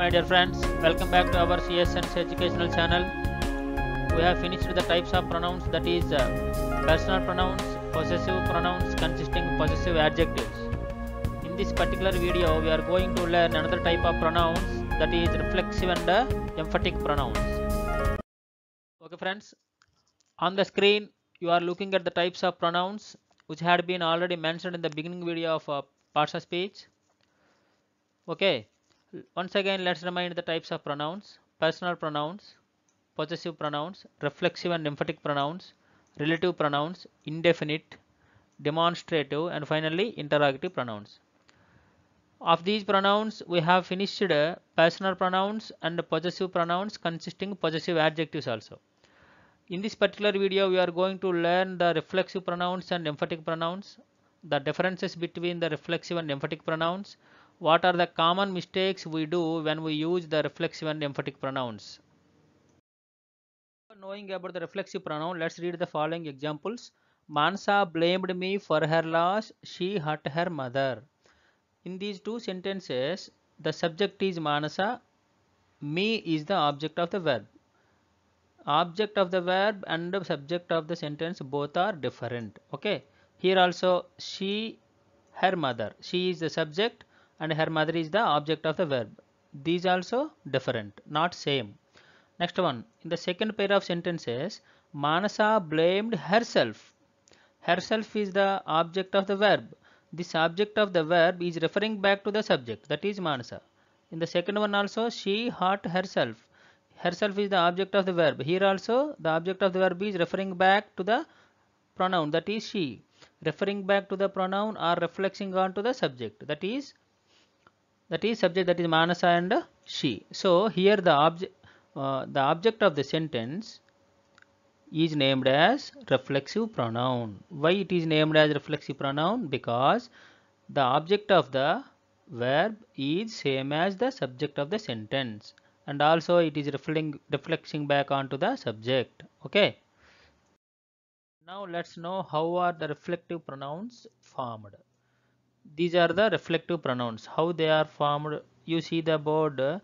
my dear friends welcome back to our csns educational channel we have finished the types of pronouns that is uh, personal pronouns possessive pronouns consisting possessive adjectives in this particular video we are going to learn another type of pronouns that is reflexive and uh, emphatic pronouns okay friends on the screen you are looking at the types of pronouns which had been already mentioned in the beginning video of uh, parts of speech okay once again let's remind the types of pronouns personal pronouns possessive pronouns reflexive and emphatic pronouns relative pronouns indefinite demonstrative and finally interrogative pronouns of these pronouns we have finished personal pronouns and possessive pronouns consisting possessive adjectives also in this particular video we are going to learn the reflexive pronouns and emphatic pronouns the differences between the reflexive and emphatic pronouns what are the common mistakes we do when we use the reflexive and emphatic pronouns knowing about the reflexive pronoun let's read the following examples mansa blamed me for her loss she hurt her mother in these two sentences the subject is manasa me is the object of the verb object of the verb and the subject of the sentence both are different okay here also she her mother she is the subject and her mother is the object of the verb. These also different, not same. Next one, in the second pair of sentences, Manasa blamed herself. Herself is the object of the verb. The subject of the verb is referring back to the subject, that is Manasa. In the second one also, she hurt herself. Herself is the object of the verb. Here also, the object of the verb is referring back to the pronoun, that is she. Referring back to the pronoun or reflecting on to the subject, that is that is subject that is Manasa and she. So here the object uh, the object of the sentence is named as reflexive pronoun. Why it is named as reflexive pronoun? Because the object of the verb is same as the subject of the sentence and also it is reflecting reflecting back onto the subject. Okay. Now let's know how are the reflective pronouns formed these are the reflective pronouns how they are formed you see the board uh,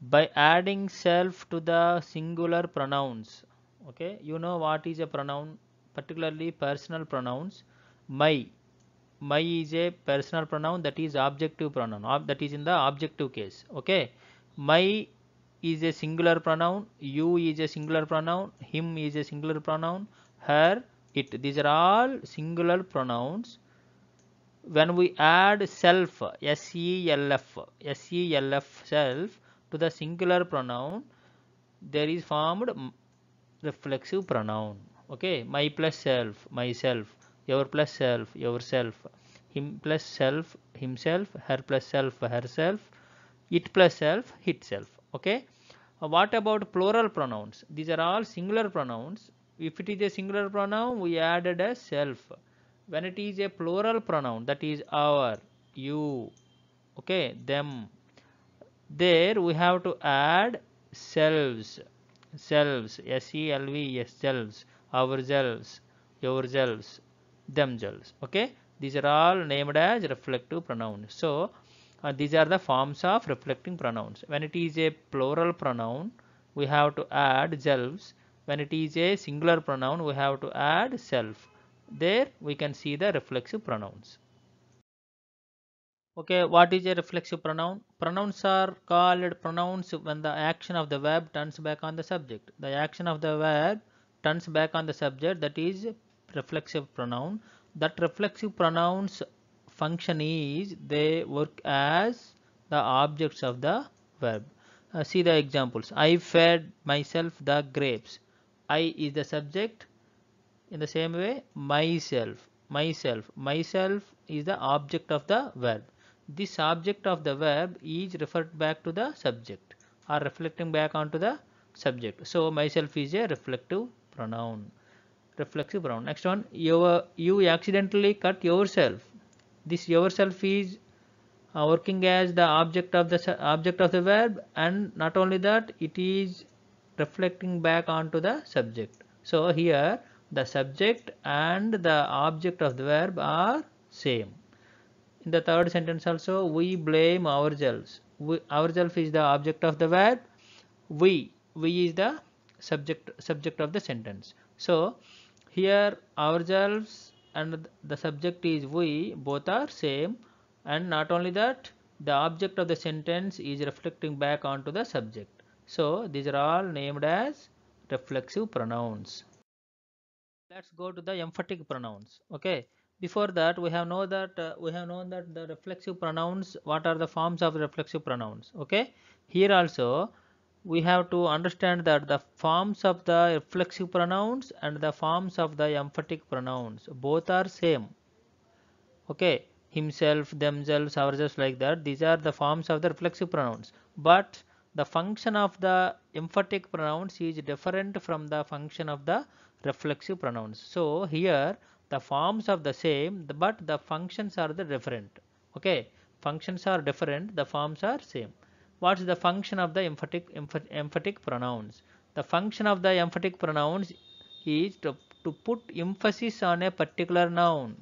by adding self to the singular pronouns okay you know what is a pronoun particularly personal pronouns my my is a personal pronoun that is objective pronoun that is in the objective case okay my is a singular pronoun you is a singular pronoun him is a singular pronoun her it these are all singular pronouns when we add self self self self to the singular pronoun there is formed reflexive pronoun okay my plus self myself your plus self yourself him plus self himself her plus self herself it plus self itself okay uh, what about plural pronouns these are all singular pronouns if it is a singular pronoun we added a self when it is a plural pronoun that is our you okay them there we have to add selves selves s e l v s selves ourselves yourselves themselves okay these are all named as reflective pronouns so uh, these are the forms of reflecting pronouns when it is a plural pronoun we have to add selves when it is a singular pronoun we have to add self there we can see the reflexive pronouns okay what is a reflexive pronoun pronouns are called pronouns when the action of the verb turns back on the subject the action of the verb turns back on the subject that is reflexive pronoun that reflexive pronouns function is they work as the objects of the verb uh, see the examples i fed myself the grapes i is the subject in the same way myself myself myself is the object of the verb this object of the verb is referred back to the subject or reflecting back onto the subject so myself is a reflective pronoun reflexive pronoun next one you uh, you accidentally cut yourself this yourself is working as the object of the object of the verb and not only that it is reflecting back onto the subject so here the subject and the object of the verb are same. In the third sentence also, we blame ourselves. We, ourselves is the object of the verb. We, we is the subject subject of the sentence. So here ourselves and the subject is we both are same and not only that the object of the sentence is reflecting back onto the subject. So these are all named as reflexive pronouns let's go to the emphatic pronouns okay before that we have know that uh, we have known that the reflexive pronouns what are the forms of reflexive pronouns okay here also we have to understand that the forms of the reflexive pronouns and the forms of the emphatic pronouns both are same okay himself themselves ourselves like that these are the forms of the reflexive pronouns but the function of the emphatic pronouns is different from the function of the reflexive pronouns. So here the forms are the same but the functions are the different. Okay, functions are different, the forms are same. What's the function of the emphatic, emphatic pronouns? The function of the emphatic pronouns is to, to put emphasis on a particular noun.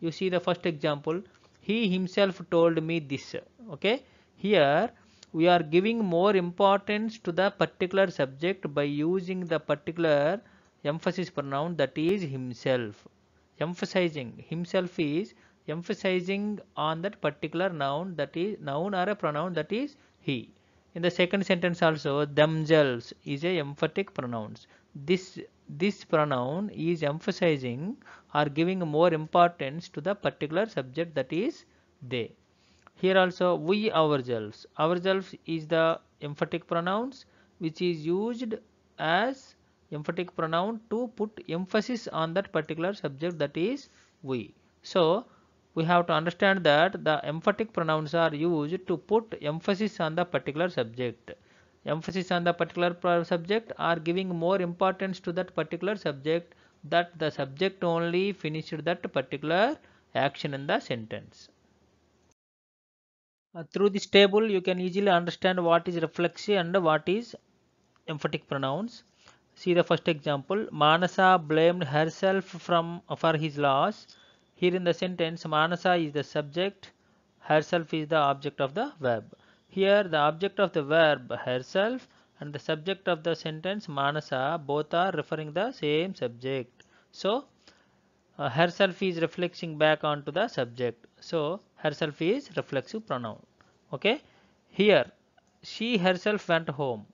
You see the first example, he himself told me this. Okay, here we are giving more importance to the particular subject by using the particular emphasis pronoun that is himself emphasizing himself is emphasizing on that particular noun that is noun or a pronoun that is he in the second sentence also themselves is a emphatic pronouns this this pronoun is emphasizing or giving more importance to the particular subject that is they here also we ourselves ourselves is the emphatic pronouns which is used as emphatic pronoun to put emphasis on that particular subject that is we. So we have to understand that the emphatic pronouns are used to put emphasis on the particular subject. Emphasis on the particular subject are giving more importance to that particular subject that the subject only finished that particular action in the sentence. Uh, through this table you can easily understand what is reflexive and what is emphatic pronouns see the first example Manasa blamed herself from for his loss here in the sentence Manasa is the subject herself is the object of the verb here the object of the verb herself and the subject of the sentence Manasa both are referring the same subject so uh, herself is reflecting back onto the subject so herself is reflexive pronoun okay here she herself went home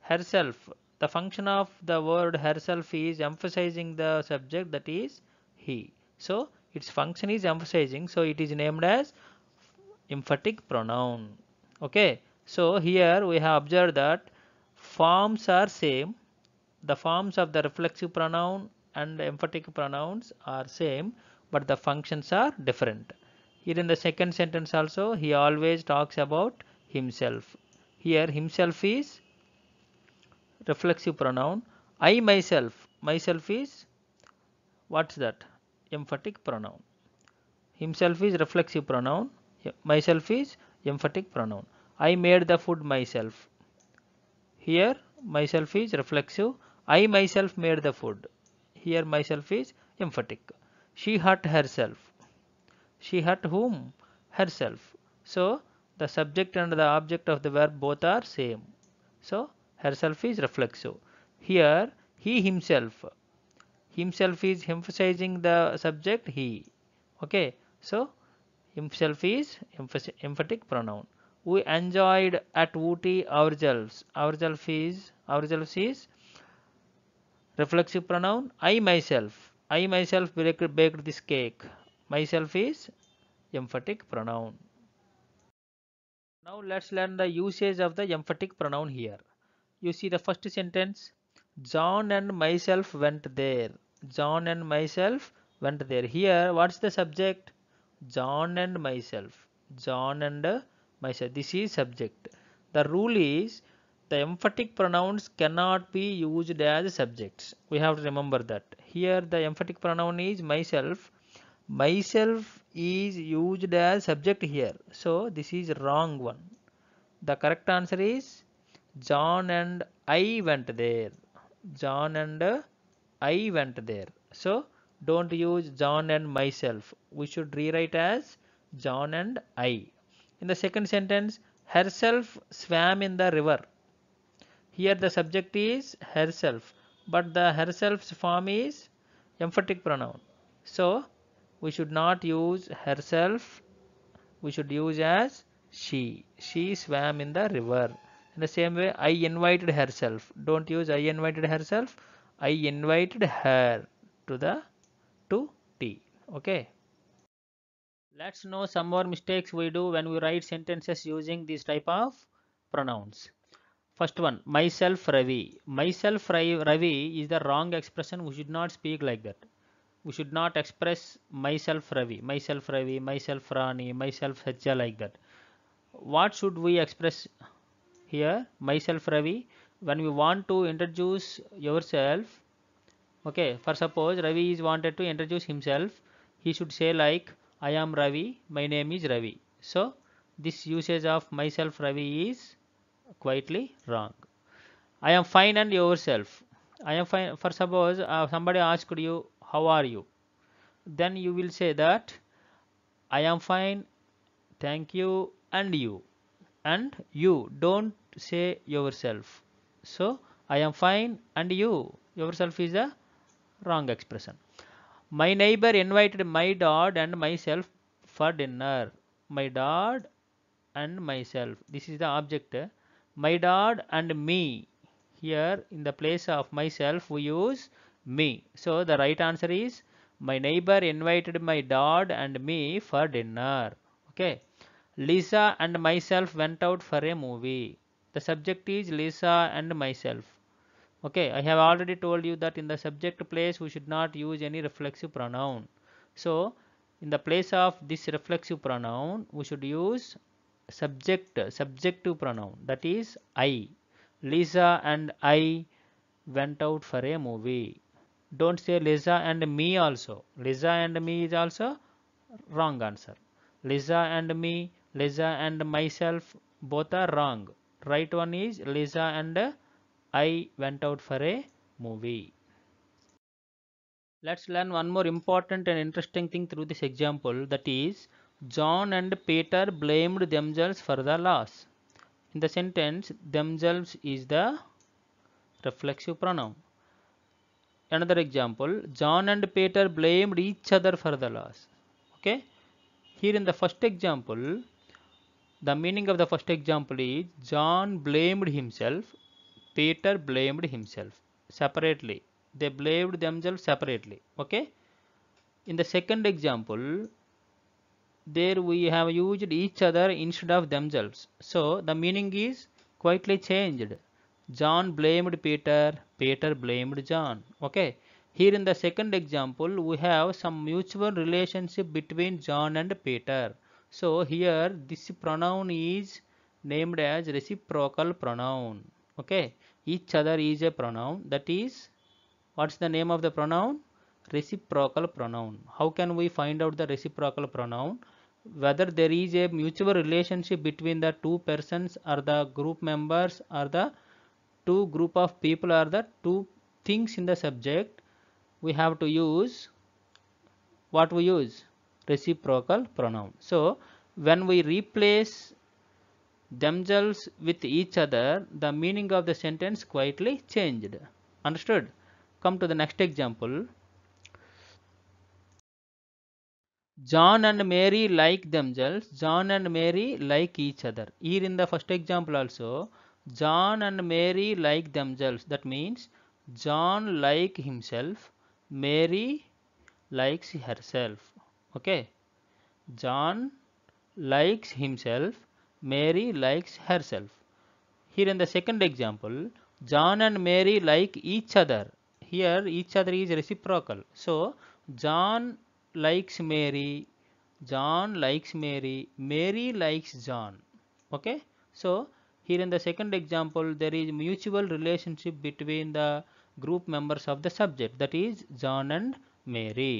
herself the function of the word herself is emphasizing the subject that is he so its function is emphasizing so it is named as emphatic pronoun okay so here we have observed that forms are same the forms of the reflexive pronoun and emphatic pronouns are same but the functions are different here in the second sentence also he always talks about himself here himself is reflexive pronoun I myself myself is what's that emphatic pronoun himself is reflexive pronoun myself is emphatic pronoun I made the food myself here myself is reflexive I myself made the food here myself is emphatic she hurt herself she hurt whom herself so the subject and the object of the verb both are same so herself is reflexive here he himself himself is emphasizing the subject he okay so himself is emphatic pronoun we enjoyed at Wooty ourselves ourselves is ourselves is reflexive pronoun I myself I myself baked, baked this cake myself is emphatic pronoun now let's learn the usage of the emphatic pronoun here you see the first sentence John and myself went there John and myself went there here what's the subject John and myself John and myself this is subject the rule is the emphatic pronouns cannot be used as subjects we have to remember that here the emphatic pronoun is myself myself is used as subject here so this is wrong one the correct answer is John and I went there. John and I went there. So don't use John and myself. We should rewrite as John and I. In the second sentence, herself swam in the river. Here the subject is herself, but the herself's form is emphatic pronoun. So we should not use herself, we should use as she. She swam in the river in the same way i invited herself don't use i invited herself i invited her to the to tea okay let's know some more mistakes we do when we write sentences using this type of pronouns first one myself ravi myself ravi is the wrong expression we should not speak like that we should not express myself ravi myself ravi myself rani myself hajja like that what should we express here myself Ravi when we want to introduce yourself okay for suppose Ravi is wanted to introduce himself he should say like I am Ravi my name is Ravi so this usage of myself Ravi is quietly wrong I am fine and yourself I am fine for suppose uh, somebody asked you how are you then you will say that I am fine thank you and you and you don't say yourself. So, I am fine and you. Yourself is a wrong expression. My neighbor invited my dad and myself for dinner. My dad and myself. This is the object. My dad and me. Here in the place of myself we use me. So the right answer is my neighbor invited my dad and me for dinner. Okay. Lisa and myself went out for a movie the subject is Lisa and myself okay I have already told you that in the subject place we should not use any reflexive pronoun so in the place of this reflexive pronoun we should use subject subjective pronoun that is I Lisa and I went out for a movie don't say Lisa and me also Lisa and me is also wrong answer Lisa and me Lisa and myself both are wrong right one is Lisa and I went out for a movie. Let's learn one more important and interesting thing through this example that is John and Peter blamed themselves for the loss. In the sentence themselves is the reflexive pronoun. Another example John and Peter blamed each other for the loss. Okay. Here in the first example the meaning of the first example is John blamed himself, Peter blamed himself separately. They blamed themselves separately. Okay. In the second example, there we have used each other instead of themselves. So the meaning is quietly changed. John blamed Peter, Peter blamed John. Okay. Here in the second example, we have some mutual relationship between John and Peter. So here this pronoun is named as reciprocal pronoun. Okay. Each other is a pronoun. That is, what's the name of the pronoun? Reciprocal pronoun. How can we find out the reciprocal pronoun? Whether there is a mutual relationship between the two persons or the group members or the two group of people or the two things in the subject, we have to use what we use reciprocal pronoun. So, when we replace themselves with each other, the meaning of the sentence quietly changed. Understood? Come to the next example. John and Mary like themselves. John and Mary like each other. Here in the first example also, John and Mary like themselves. That means John like himself, Mary likes herself okay John likes himself Mary likes herself here in the second example John and Mary like each other here each other is reciprocal so John likes Mary John likes Mary Mary likes John okay so here in the second example there is mutual relationship between the group members of the subject that is John and Mary